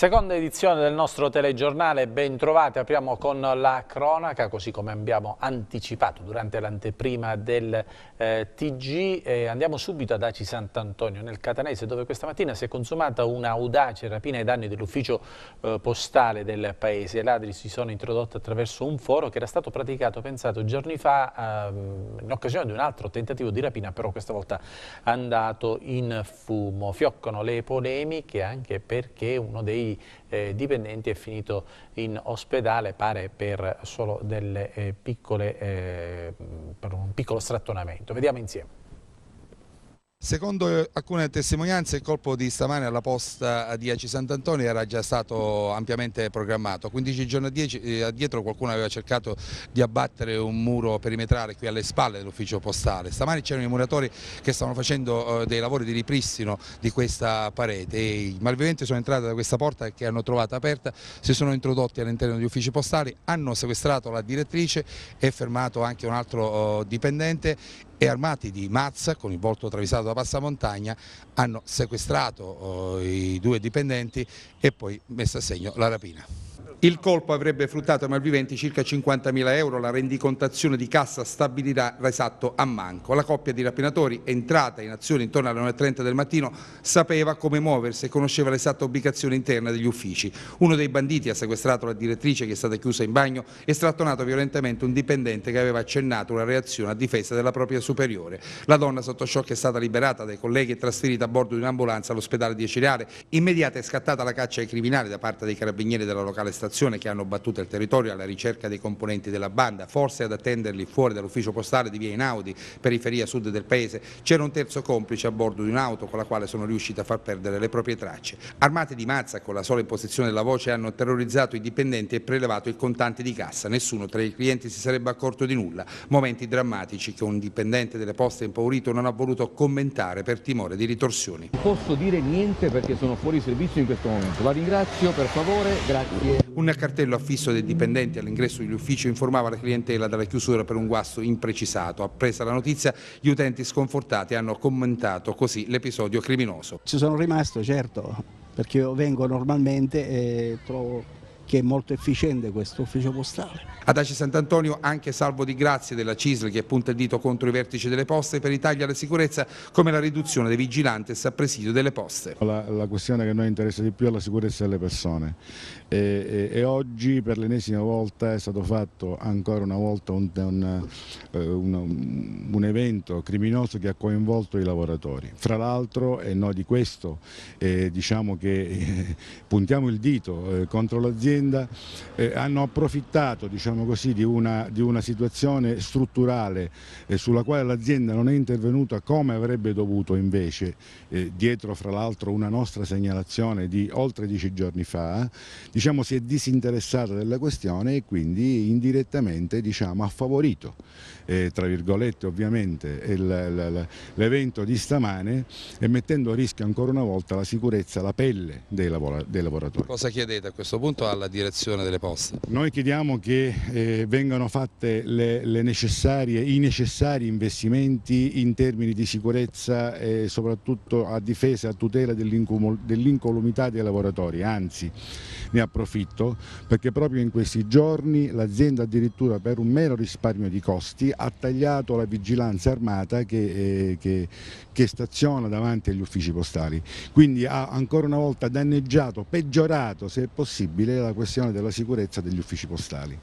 Seconda edizione del nostro telegiornale, ben trovate, apriamo con la cronaca, così come abbiamo anticipato durante l'anteprima del eh, Tg. Eh, andiamo subito ad Aci Sant'Antonio, nel Catanese, dove questa mattina si è consumata un'audace rapina ai danni dell'ufficio eh, postale del paese. I ladri si sono introdotti attraverso un foro che era stato praticato, pensato, giorni fa, ehm, in occasione di un altro tentativo di rapina, però questa volta andato in fumo. Fioccano le polemiche anche perché uno dei eh, dipendenti è finito in ospedale, pare per solo delle, eh, piccole, eh, per un piccolo strattonamento. Vediamo insieme. Secondo eh, alcune testimonianze il colpo di stamane alla posta eh, di Aci Sant'Antonio era già stato ampiamente programmato, 15 giorni eh, addietro qualcuno aveva cercato di abbattere un muro perimetrale qui alle spalle dell'ufficio postale, stamani c'erano i muratori che stavano facendo dei lavori di ripristino di questa parete e i malviventi sono entrati da questa porta che hanno trovata aperta, si sono introdotti all'interno degli uffici postali, hanno sequestrato la direttrice e fermato anche un altro oh, dipendente e armati di mazza con il volto travisato da passamontagna hanno sequestrato oh, i due dipendenti e poi messo a segno la rapina. Il colpo avrebbe fruttato ai malviventi circa 50.000 euro, la rendicontazione di cassa stabilirà l'esatto a manco. La coppia di rapinatori, entrata in azione intorno alle 9.30 del mattino, sapeva come muoversi e conosceva l'esatta ubicazione interna degli uffici. Uno dei banditi ha sequestrato la direttrice che è stata chiusa in bagno e strattonato violentemente un dipendente che aveva accennato una reazione a difesa della propria superiore. La donna sotto shock è stata liberata dai colleghi e trasferita a bordo di un'ambulanza all'ospedale di Ciriare. Immediata è scattata la caccia ai criminali da parte dei carabinieri della locale stazione dell'amministrazione che hanno battuto il territorio alla ricerca dei componenti della banda, forse ad attenderli fuori dall'ufficio postale di via Inaudi, periferia sud del paese, c'era un terzo complice a bordo di un'auto con la quale sono riusciti a far perdere le proprie tracce. Armate di mazza con la sola imposizione della voce hanno terrorizzato i dipendenti e prelevato il contante di cassa, nessuno tra i clienti si sarebbe accorto di nulla, momenti drammatici che un dipendente delle poste impaurito non ha voluto commentare per timore di ritorsioni. Non posso dire niente perché sono fuori servizio in questo momento, la ringrazio per favore, grazie. Un cartello affisso dei dipendenti all'ingresso dell'ufficio informava la clientela della chiusura per un guasto imprecisato. Appresa la notizia, gli utenti sconfortati hanno commentato così l'episodio criminoso. Ci sono rimasto, certo, perché io vengo normalmente e trovo che è molto efficiente questo ufficio postale. Ad Aci Sant'Antonio anche salvo di grazie della CISL che punta il dito contro i vertici delle poste per i tagli alla sicurezza come la riduzione dei vigilantes a presidio delle poste. La, la questione che noi interessa di più è la sicurezza delle persone e, e, oggi per l'ennesima volta è stato fatto ancora una volta un, un, eh, un, un, evento criminoso che ha coinvolto i lavoratori. Fra l'altro, e noi di questo, eh, diciamo che eh, puntiamo il dito eh, contro l'azienda, eh, hanno approfittato diciamo così, di, una, di, una, situazione strutturale sulla quale l'azienda non è intervenuta come avrebbe dovuto invece, dietro fra l'altro una nostra segnalazione di oltre dieci giorni fa, diciamo, si è disinteressata della questione e quindi indirettamente diciamo, ha favorito eh, tra virgolette ovviamente l'evento di stamane e mettendo a rischio ancora una volta la sicurezza, la pelle dei, lavora, dei lavoratori. Cosa chiedete a questo punto alla direzione delle poste? Noi chiediamo che eh, vengano fatte le, le i necessari investimenti in termini di sicurezza e soprattutto a difesa e a tutela dell'incolumità dell dei lavoratori, anzi ne approfitto perché proprio in questi giorni l'azienda addirittura per un mero risparmio di costi ha tagliato la vigilanza armata che, eh, che, che staziona davanti agli uffici postali. Quindi ha ancora una volta danneggiato, peggiorato se è possibile la questione della sicurezza degli uffici postali.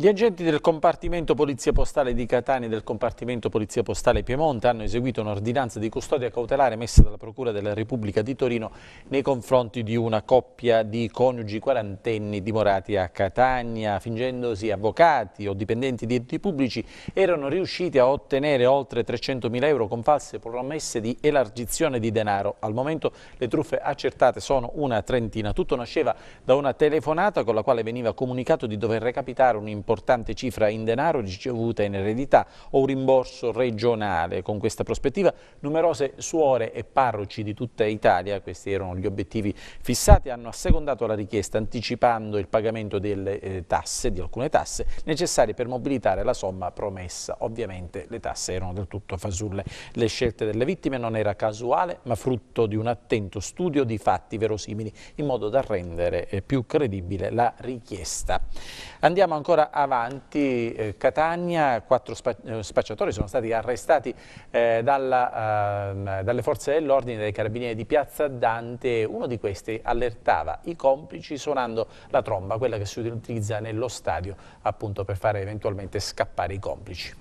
Gli agenti del compartimento Polizia Postale di Catania e del compartimento Polizia Postale Piemonte hanno eseguito un'ordinanza di custodia cautelare messa dalla Procura della Repubblica di Torino nei confronti di una coppia di coniugi quarantenni dimorati a Catania, fingendosi avvocati o dipendenti di enti pubblici, erano riusciti a ottenere oltre 300.000 euro con false promesse di elargizione di denaro. Al momento le truffe accertate sono una trentina. Tutto nasceva da una telefonata con la quale veniva comunicato di dover recapitare un'impresa un'importante cifra in denaro ricevuta in eredità o un rimborso regionale. Con questa prospettiva numerose suore e parroci di tutta Italia, questi erano gli obiettivi fissati, hanno assecondato la richiesta anticipando il pagamento delle eh, tasse, di alcune tasse, necessarie per mobilitare la somma promessa. Ovviamente le tasse erano del tutto fasulle. Le scelte delle vittime non era casuale, ma frutto di un attento studio di fatti verosimili, in modo da rendere eh, più credibile la richiesta. Andiamo ancora a avanti eh, Catania, quattro eh, spacciatori sono stati arrestati eh, dalla, ehm, dalle forze dell'ordine dei carabinieri di Piazza Dante, uno di questi allertava i complici suonando la tromba, quella che si utilizza nello stadio appunto per fare eventualmente scappare i complici.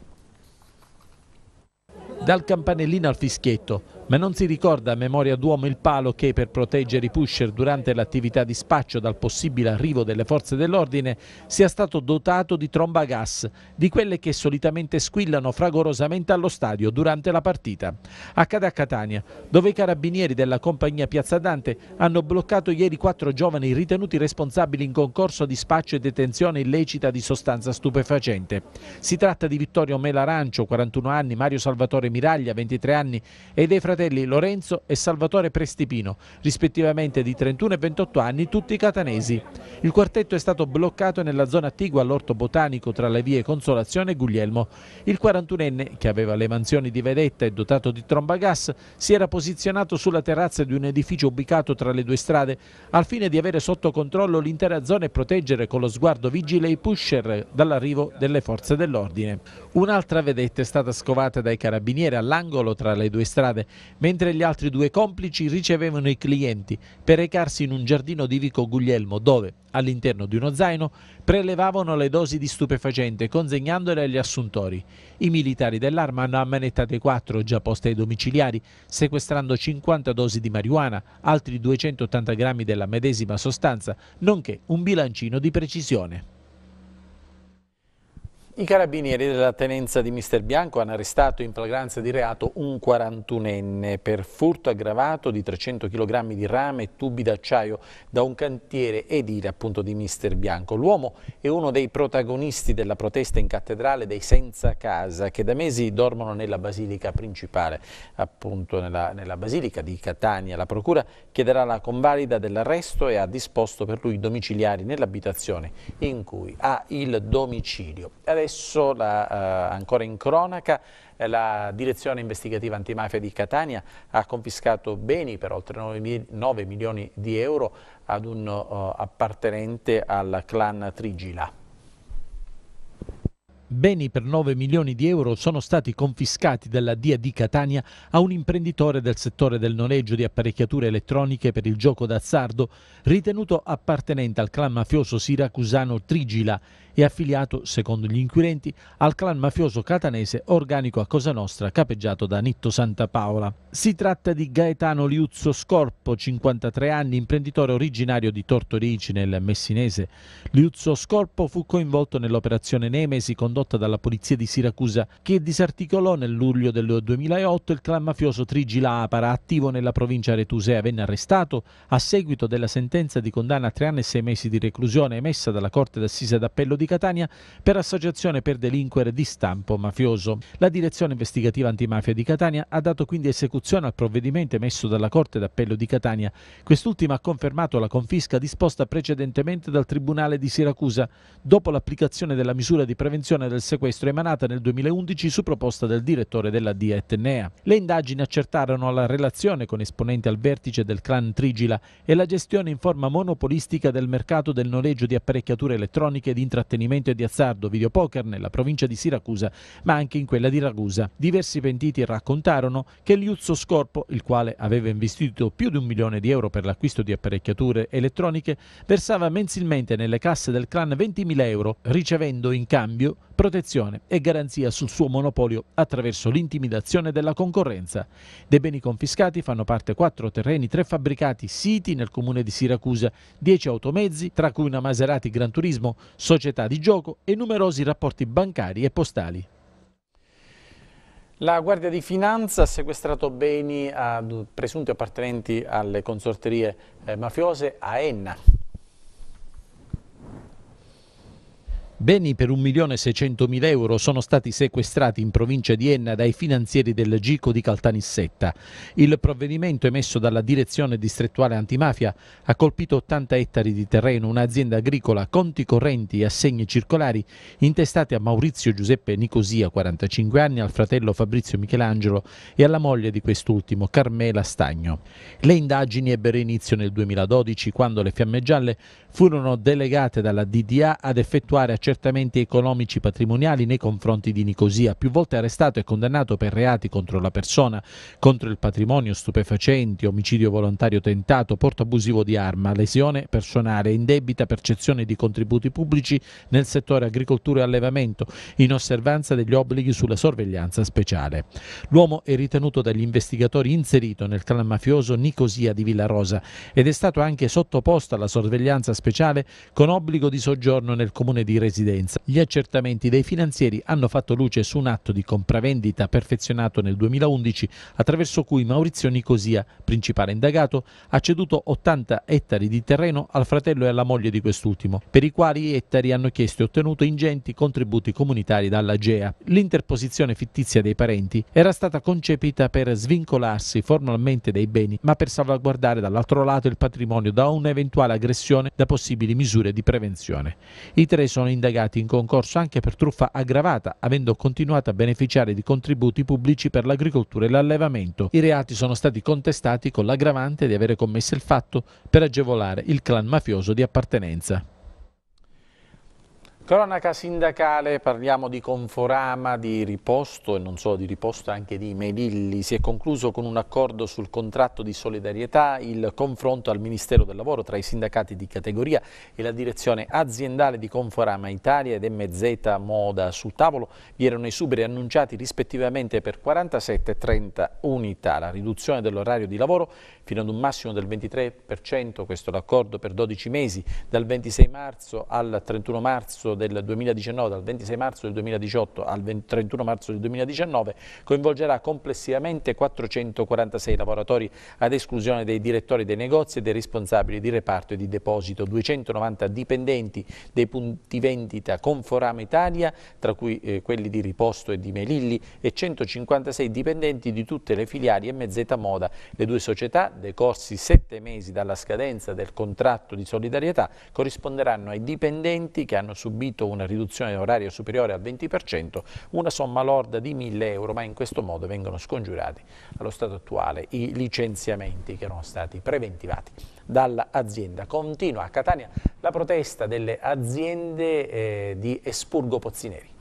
Dal campanellino al fischietto, ma non si ricorda a memoria d'uomo il palo che per proteggere i pusher durante l'attività di spaccio dal possibile arrivo delle forze dell'ordine sia stato dotato di tromba a gas, di quelle che solitamente squillano fragorosamente allo stadio durante la partita. Accade a Catania, dove i carabinieri della compagnia Piazza Dante hanno bloccato ieri quattro giovani ritenuti responsabili in concorso di spaccio e detenzione illecita di sostanza stupefacente. Si tratta di Vittorio Melarancio, 41 anni, Mario Salvatore Miraglia, 23 anni e dei fratelli fratelli Lorenzo e Salvatore Prestipino, rispettivamente di 31 e 28 anni, tutti catanesi. Il quartetto è stato bloccato nella zona attigua all'orto botanico tra le vie Consolazione e Guglielmo. Il 41enne, che aveva le mansioni di vedetta e dotato di tromba gas, si era posizionato sulla terrazza di un edificio ubicato tra le due strade al fine di avere sotto controllo l'intera zona e proteggere con lo sguardo vigile i pusher dall'arrivo delle forze dell'ordine. Un'altra vedetta è stata scovata dai carabinieri all'angolo tra le due strade mentre gli altri due complici ricevevano i clienti per recarsi in un giardino di Vico Guglielmo dove, all'interno di uno zaino, prelevavano le dosi di stupefacente consegnandole agli assuntori. I militari dell'arma hanno ammanettato quattro già posti ai domiciliari, sequestrando 50 dosi di marijuana, altri 280 grammi della medesima sostanza, nonché un bilancino di precisione. I carabinieri della tenenza di Mister Bianco hanno arrestato in flagranza di reato un 41enne per furto aggravato di 300 kg di rame e tubi d'acciaio da un cantiere edile appunto di Mister Bianco. L'uomo è uno dei protagonisti della protesta in cattedrale dei senza casa che da mesi dormono nella basilica principale, appunto nella, nella basilica di Catania. La procura chiederà la convalida dell'arresto e ha disposto per lui domiciliari nell'abitazione in cui ha il domicilio. Adesso adesso la, eh, ancora in cronaca eh, la direzione investigativa antimafia di Catania ha confiscato beni per oltre 9 milioni di euro ad un uh, appartenente al clan Trigila. Beni per 9 milioni di euro sono stati confiscati dalla DIA di Catania a un imprenditore del settore del noleggio di apparecchiature elettroniche per il gioco d'azzardo, ritenuto appartenente al clan mafioso siracusano Trigila e affiliato, secondo gli inquirenti, al clan mafioso catanese organico a Cosa Nostra capeggiato da Nitto Santa Paola. Si tratta di Gaetano Liuzzo Scorpo, 53 anni, imprenditore originario di Tortorici nel Messinese. Liuzzo Scorpo fu coinvolto nell'operazione Nemesi con condotta dalla polizia di Siracusa che disarticolò nel luglio del 2008 il clan mafioso Trigila Apara attivo nella provincia retusea. Venne arrestato a seguito della sentenza di condanna a tre anni e sei mesi di reclusione emessa dalla Corte d'Assise d'Appello di Catania per associazione per delinquere di stampo mafioso. La direzione investigativa antimafia di Catania ha dato quindi esecuzione al provvedimento emesso dalla Corte d'Appello di Catania. Quest'ultima ha confermato la confisca disposta precedentemente dal Tribunale di Siracusa dopo l'applicazione della misura di prevenzione dichiarazione del sequestro emanata nel 2011 su proposta del direttore della DIA Etnea. Le indagini accertarono la relazione con esponenti al vertice del clan Trigila e la gestione in forma monopolistica del mercato del noleggio di apparecchiature elettroniche di intrattenimento e di azzardo videopoker nella provincia di Siracusa, ma anche in quella di Ragusa. Diversi pentiti raccontarono che Liuzzo Scorpo, il quale aveva investito più di un milione di euro per l'acquisto di apparecchiature elettroniche, versava mensilmente nelle casse del clan 20.000 euro, ricevendo in cambio protezione e garanzia sul suo monopolio attraverso l'intimidazione della concorrenza. Dei beni confiscati fanno parte quattro terreni, tre fabbricati, siti nel comune di Siracusa, dieci automezzi, tra cui una Maserati Gran Turismo, società di gioco e numerosi rapporti bancari e postali. La Guardia di Finanza ha sequestrato beni a presunti appartenenti alle consorterie eh, mafiose a Enna. Beni per 1.600.000 euro sono stati sequestrati in provincia di Enna dai finanzieri del Gico di Caltanissetta. Il provvedimento emesso dalla direzione distrettuale antimafia ha colpito 80 ettari di terreno, un'azienda agricola, conti correnti e assegni circolari intestati a Maurizio Giuseppe Nicosia, 45 anni, al fratello Fabrizio Michelangelo e alla moglie di quest'ultimo, Carmela Stagno. Le indagini ebbero inizio nel 2012 quando le fiamme gialle furono delegate dalla DDA ad effettuare accettazioni accertamenti economici patrimoniali nei confronti di Nicosia, più volte arrestato e condannato per reati contro la persona, contro il patrimonio, stupefacenti, omicidio volontario tentato, porto abusivo di arma, lesione personale, indebita percezione di contributi pubblici nel settore agricoltura e allevamento, in osservanza degli obblighi sulla sorveglianza speciale. L'uomo è ritenuto dagli investigatori inserito nel clan mafioso Nicosia di Villarosa ed è stato anche sottoposto alla sorveglianza speciale con obbligo di soggiorno nel comune di Residenza presidenza. Gli accertamenti dei finanzieri hanno fatto luce su un atto di compravendita perfezionato nel 2011 attraverso cui Maurizio Nicosia, principale indagato, ha ceduto 80 ettari di terreno al fratello e alla moglie di quest'ultimo, per i quali ettari hanno chiesto e ottenuto ingenti contributi comunitari dalla GEA. L'interposizione fittizia dei parenti era stata concepita per svincolarsi formalmente dai beni, ma per salvaguardare dall'altro lato il patrimonio da un'eventuale aggressione da possibili misure di prevenzione. I tre sono indagati indagati in concorso anche per truffa aggravata, avendo continuato a beneficiare di contributi pubblici per l'agricoltura e l'allevamento. I reati sono stati contestati con l'aggravante di avere commesso il fatto per agevolare il clan mafioso di appartenenza. Cronaca sindacale, parliamo di Conforama, di Riposto e non solo di Riposto, anche di Melilli. Si è concluso con un accordo sul contratto di solidarietà il confronto al Ministero del Lavoro tra i sindacati di categoria e la direzione aziendale di Conforama Italia ed MZ Moda. Sul tavolo vi erano i suberi annunciati rispettivamente per 47 e 30 unità. La riduzione dell'orario di lavoro fino ad un massimo del 23%, questo l'accordo per 12 mesi, dal 26 marzo al 31 marzo del 2019, dal 26 marzo del 2018 al 31 marzo del 2019, coinvolgerà complessivamente 446 lavoratori ad esclusione dei direttori dei negozi e dei responsabili di reparto e di deposito, 290 dipendenti dei punti vendita Conforama Italia, tra cui eh, quelli di Riposto e di Melilli, e 156 dipendenti di tutte le filiali MZ Moda. Le due società, decorsi sette mesi dalla scadenza del contratto di solidarietà, corrisponderanno ai dipendenti che hanno subito stabilito una riduzione orario superiore al 20%, una somma lorda di 1000 euro, ma in questo modo vengono scongiurati allo stato attuale i licenziamenti che erano stati preventivati dall'azienda. Continua a Catania la protesta delle aziende eh, di Espurgo Pozzineri.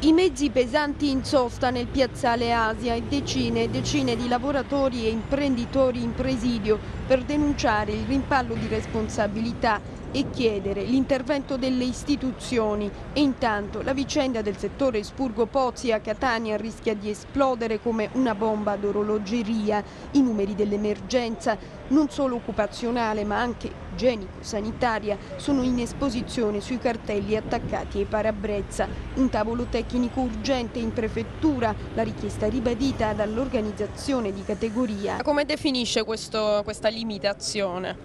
I mezzi pesanti in sosta nel piazzale Asia e decine e decine di lavoratori e imprenditori in presidio per denunciare il rimpallo di responsabilità e chiedere l'intervento delle istituzioni. E intanto la vicenda del settore Spurgo-Pozzi a Catania rischia di esplodere come una bomba d'orologeria. I numeri dell'emergenza, non solo occupazionale ma anche igienico-sanitaria, sono in esposizione sui cartelli attaccati ai parabrezza. Un tavolo tecnico urgente in prefettura, la richiesta ribadita dall'organizzazione di categoria. Come definisce questo, questa limitazione?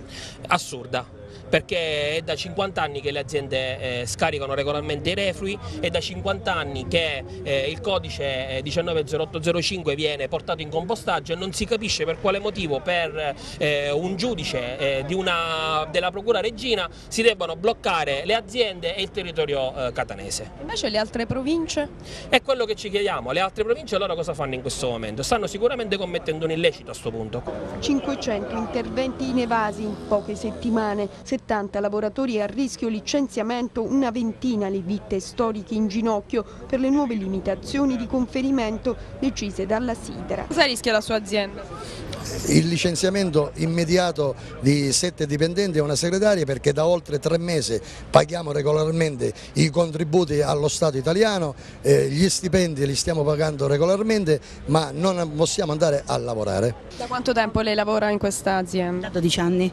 Assurda perché è da 50 anni che le aziende eh, scaricano regolarmente i reflui, è da 50 anni che eh, il codice 190805 eh, viene portato in compostaggio e non si capisce per quale motivo per eh, un giudice eh, una, della Procura Regina si debbano bloccare le aziende e il territorio eh, catanese. Invece le altre province? È quello che ci chiediamo, le altre province allora cosa fanno in questo momento? Stanno sicuramente commettendo un illecito a questo punto. 500 interventi inevasi in poche settimane, 70 lavoratori a rischio licenziamento, una ventina le vitte storiche in ginocchio per le nuove limitazioni di conferimento decise dalla Sidra. Cosa rischia la sua azienda? il licenziamento immediato di sette dipendenti e una segretaria perché da oltre tre mesi paghiamo regolarmente i contributi allo Stato italiano, eh, gli stipendi li stiamo pagando regolarmente ma non possiamo andare a lavorare. Da quanto tempo lei lavora in questa azienda? Da 12 anni.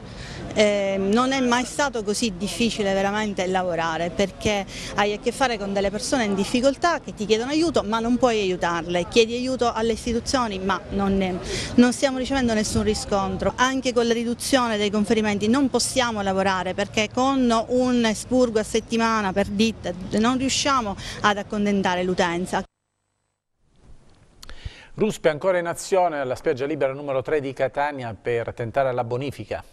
Eh, non è mai stato così difficile veramente lavorare perché hai a che fare con delle persone in difficoltà che ti chiedono aiuto ma non puoi aiutarle, chiedi aiuto alle istituzioni ma non, ne, non stiamo ricevendo ottenendo nessun riscontro. Anche con la riduzione dei conferimenti non possiamo lavorare perché con un espurgo a settimana per ditta non riusciamo ad accontentare l'utenza. Ruspe ancora in azione alla spiaggia libera numero 3 di Catania per tentare la bonifica.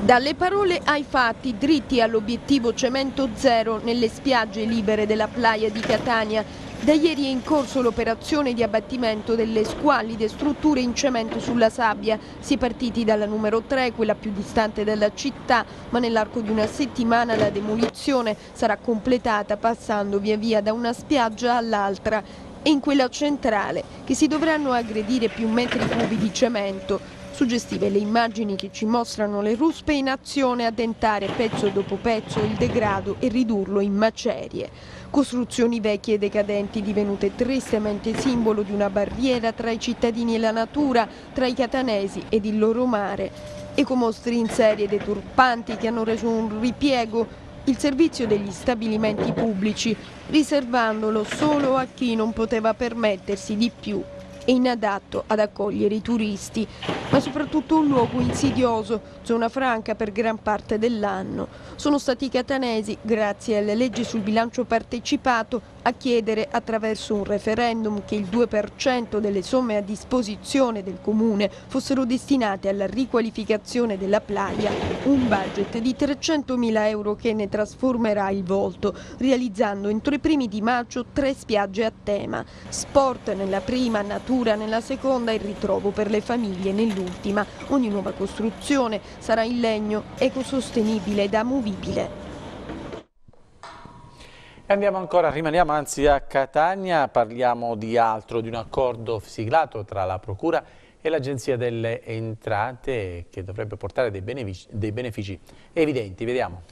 Dalle parole ai fatti, dritti all'obiettivo cemento zero nelle spiagge libere della playa di Catania, da ieri è in corso l'operazione di abbattimento delle squallide strutture in cemento sulla sabbia. Si è partiti dalla numero 3, quella più distante dalla città, ma nell'arco di una settimana la demolizione sarà completata passando via via da una spiaggia all'altra e in quella centrale che si dovranno aggredire più metri cubi di cemento. Suggestive le immagini che ci mostrano le ruspe in azione a dentare pezzo dopo pezzo il degrado e ridurlo in macerie. Costruzioni vecchie e decadenti divenute tristemente simbolo di una barriera tra i cittadini e la natura, tra i catanesi ed il loro mare. Ecomostri in serie deturpanti che hanno reso un ripiego il servizio degli stabilimenti pubblici, riservandolo solo a chi non poteva permettersi di più e inadatto ad accogliere i turisti, ma soprattutto un luogo insidioso, zona franca per gran parte dell'anno. Sono stati i catanesi, grazie alle leggi sul bilancio partecipato, a chiedere attraverso un referendum che il 2% delle somme a disposizione del Comune fossero destinate alla riqualificazione della playa, un budget di 300.000 euro che ne trasformerà il volto, realizzando entro i primi di maggio tre spiagge a tema, sport nella prima, natura nella seconda e ritrovo per le famiglie nell'ultima. Ogni nuova costruzione sarà in legno, ecosostenibile ed amovibile. Andiamo ancora, rimaniamo anzi a Catania, parliamo di altro, di un accordo siglato tra la Procura e l'Agenzia delle Entrate che dovrebbe portare dei benefici, dei benefici evidenti. Vediamo.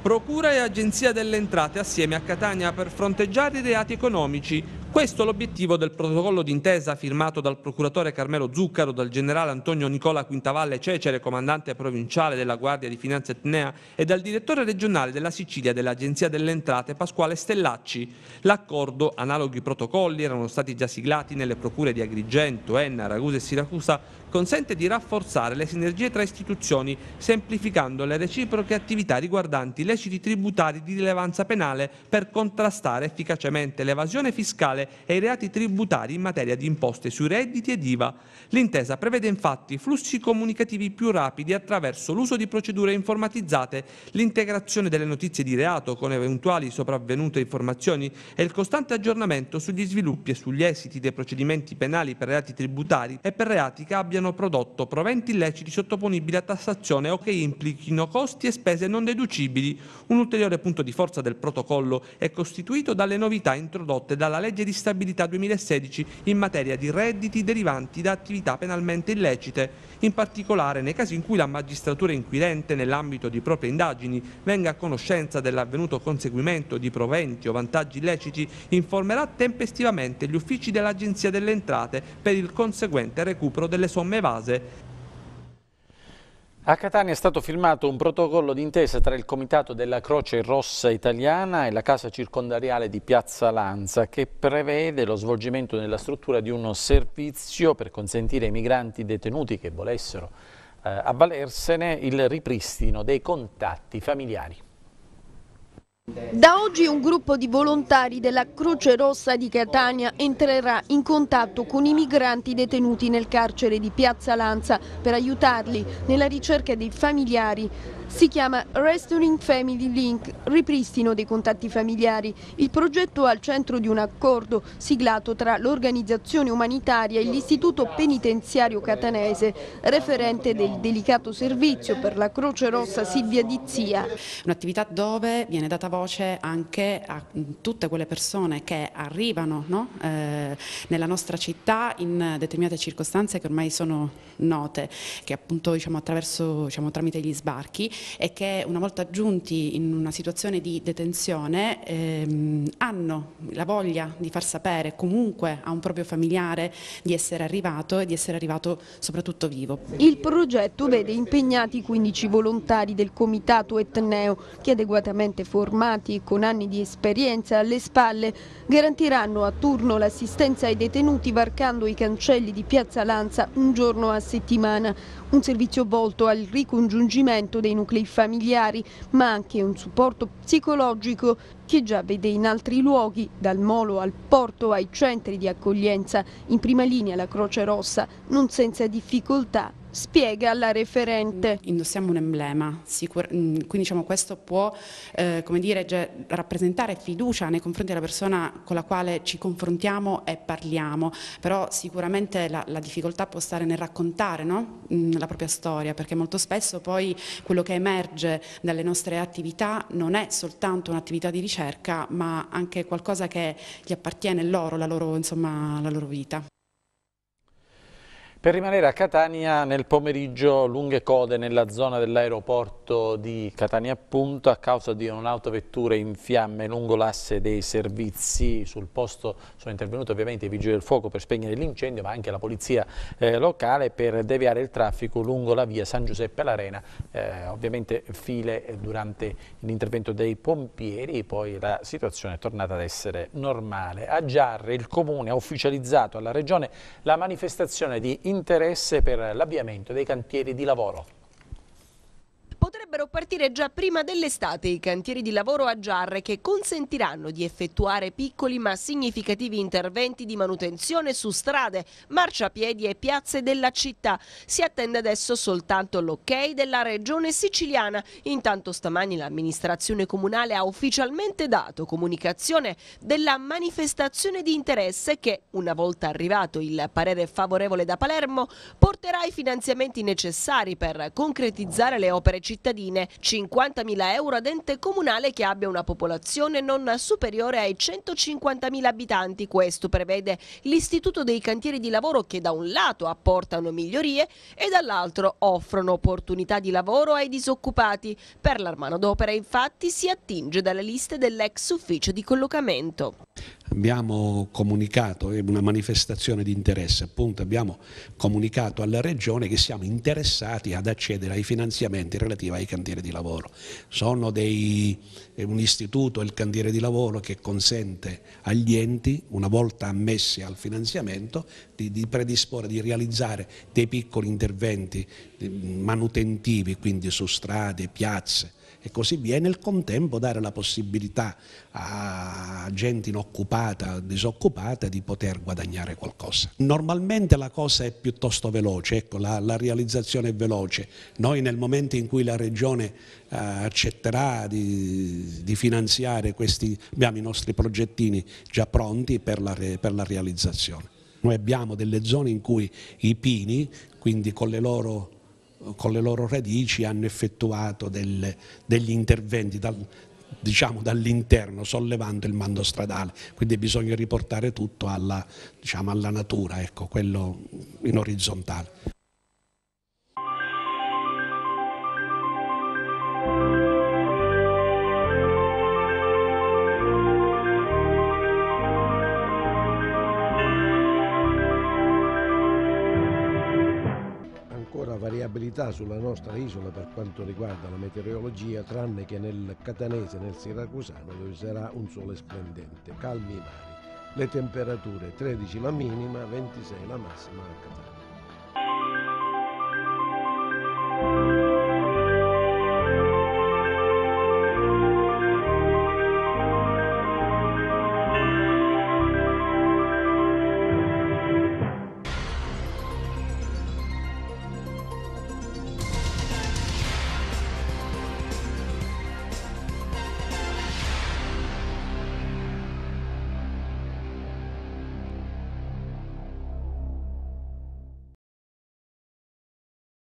Procura e Agenzia delle Entrate assieme a Catania per fronteggiare i reati economici. Questo è l'obiettivo del protocollo d'intesa firmato dal procuratore Carmelo Zuccaro, dal generale Antonio Nicola Quintavalle Cecere, comandante provinciale della Guardia di Finanza Etnea, e dal direttore regionale della Sicilia dell'Agenzia delle Entrate Pasquale Stellacci. L'accordo, analoghi protocolli, erano stati già siglati nelle procure di Agrigento, Enna, Ragusa e Siracusa consente di rafforzare le sinergie tra istituzioni, semplificando le reciproche attività riguardanti leciti tributari di rilevanza penale per contrastare efficacemente l'evasione fiscale e i reati tributari in materia di imposte sui redditi ed IVA. L'intesa prevede infatti flussi comunicativi più rapidi attraverso l'uso di procedure informatizzate, l'integrazione delle notizie di reato con eventuali sopravvenute informazioni e il costante aggiornamento sugli sviluppi e sugli esiti dei procedimenti penali per reati tributari e per reati che abbiano abbiano prodotto proventi illeciti sottoponibili a tassazione o che implichino costi e spese non deducibili. Un ulteriore punto di forza del protocollo è costituito dalle novità introdotte dalla legge di stabilità 2016 in materia di redditi derivanti da attività penalmente illecite, in particolare nei casi in cui la magistratura inquirente nell'ambito di proprie indagini venga a conoscenza dell'avvenuto conseguimento di proventi o vantaggi illeciti informerà tempestivamente gli uffici dell'Agenzia delle Entrate per il conseguente recupero delle somme somme evase a Catania è stato firmato un protocollo d'intesa tra il Comitato della Croce Rossa Italiana e la Casa Circondariale di Piazza Lanza che prevede lo svolgimento nella struttura di uno servizio per consentire ai migranti detenuti che volessero eh, avvalersene il ripristino dei contatti familiari. Da oggi un gruppo di volontari della Croce Rossa di Catania entrerà in contatto con i migranti detenuti nel carcere di Piazza Lanza per aiutarli nella ricerca dei familiari. Si chiama Restoring Family Link, ripristino dei contatti familiari. Il progetto è al centro di un accordo siglato tra l'organizzazione umanitaria e l'istituto penitenziario catanese, referente del delicato servizio per la Croce Rossa Silvia Dizia. Un'attività dove viene data voce anche a tutte quelle persone che arrivano no? eh, nella nostra città in determinate circostanze che ormai sono note, che appunto diciamo, diciamo, tramite gli sbarchi e che una volta giunti in una situazione di detenzione ehm, hanno la voglia di far sapere comunque a un proprio familiare di essere arrivato e di essere arrivato soprattutto vivo. Il progetto vede impegnati 15 volontari del comitato etneo che adeguatamente formati e con anni di esperienza alle spalle garantiranno a turno l'assistenza ai detenuti varcando i cancelli di Piazza Lanza un giorno a settimana un servizio volto al ricongiungimento dei nuclei familiari, ma anche un supporto psicologico che già vede in altri luoghi, dal molo al porto ai centri di accoglienza, in prima linea la Croce Rossa, non senza difficoltà spiega la referente. Indossiamo un emblema, sicur- mm, quindi diciamo questo può eh, dire, rappresentare fiducia nei confronti della persona con la quale ci confrontiamo e parliamo, però sicuramente la, la difficoltà può stare nel raccontare no? Mm, la propria storia, perché molto spesso poi quello che emerge dalle nostre attività non è soltanto un'attività di ricerca, ma anche qualcosa che gli appartiene loro, la loro, insomma, la loro vita. Per rimanere a Catania, nel pomeriggio lunghe code nella zona dell'aeroporto di Catania appunto a causa di un'autovettura in fiamme lungo l'asse dei servizi. Sul posto sono intervenuti ovviamente i vigili del fuoco per spegnere l'incendio, ma anche la polizia eh, locale per deviare il traffico lungo la via San Giuseppe all'Arena. Eh, ovviamente file durante l'intervento dei pompieri, poi la situazione è tornata ad essere normale. A Giarre il Comune ha ufficializzato alla Regione la manifestazione di interesse per l'avviamento dei cantieri di lavoro. Dovrebbero partire già prima dell'estate i cantieri di lavoro a Giarre che consentiranno di effettuare piccoli ma significativi interventi di manutenzione su strade, marciapiedi e piazze della città. Si attende adesso soltanto l'ok della regione siciliana. Intanto stamani l'amministrazione comunale ha ufficialmente dato comunicazione della manifestazione di interesse che, una volta arrivato il parere favorevole da Palermo, porterà i finanziamenti necessari per concretizzare le opere cittadine cittadine, 50.000 euro ad ente comunale che abbia una popolazione non superiore ai 150.000 abitanti. Questo prevede l'Istituto dei Cantieri di Lavoro che da un lato apportano migliorie e dall'altro offrono opportunità di lavoro ai disoccupati. Per la manodopera infatti si attinge dalle liste dell'ex ufficio di collocamento. Abbiamo comunicato, è una manifestazione di interesse, appunto abbiamo comunicato alla Regione che siamo interessati ad accedere ai finanziamenti relativi ai cantieri di lavoro. Sono dei, un istituto, il cantiere di lavoro, che consente agli enti, una volta ammessi al finanziamento, di, di predisporre, di realizzare dei piccoli interventi manutentivi, quindi su strade, piazze, e così via e nel contempo dare la possibilità a gente inoccupata, disoccupata di poter guadagnare qualcosa. Normalmente la cosa è piuttosto veloce, ecco, la, la realizzazione è veloce. Noi nel momento in cui la Regione eh, accetterà di, di, finanziare questi, abbiamo i nostri progettini già pronti per la, per la realizzazione. Noi abbiamo delle zone in cui i pini, quindi con le loro con le loro radici hanno effettuato del, degli interventi dal, diciamo, dall'interno sollevando il mando stradale, quindi bisogna riportare tutto alla, diciamo, alla natura, ecco, quello in orizzontale. variabilità sulla nostra isola per quanto riguarda la meteorologia, tranne che nel catanese nel siracusano dove sarà un sole splendente, calmi i mari. Le temperature 13 la minima, 26 la massima a Catania.